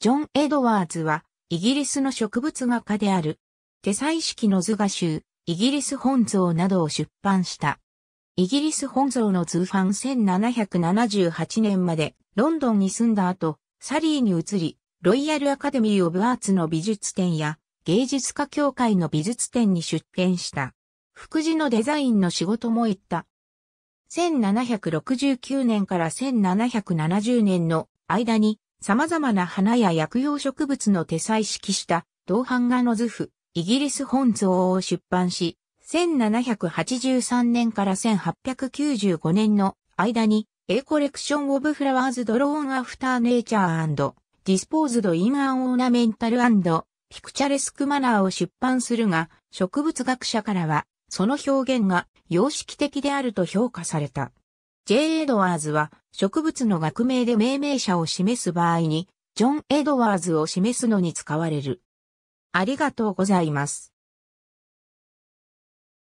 ジョン・エドワーズは、イギリスの植物画家である、手彩式の図画集、イギリス本像などを出版した。イギリス本像の通販1778年までロンドンに住んだ後、サリーに移り、ロイヤルアカデミー・オブ・アーツの美術展や芸術家協会の美術展に出展した。福祉のデザインの仕事も行った。1769年から1770年の間に様々な花や薬用植物の手採式した銅版画の図譜、イギリス本草を出版し、1783年から1895年の間に、A Collection of Flowers Drawn After Nature and Disposed in an Ornamental and Picturesque Manner を出版するが、植物学者からは、その表現が様式的であると評価された。J. エドワーズは植物の学名で命名者を示す場合に、ジョン・エドワーズを示すのに使われる。ありがとうございます。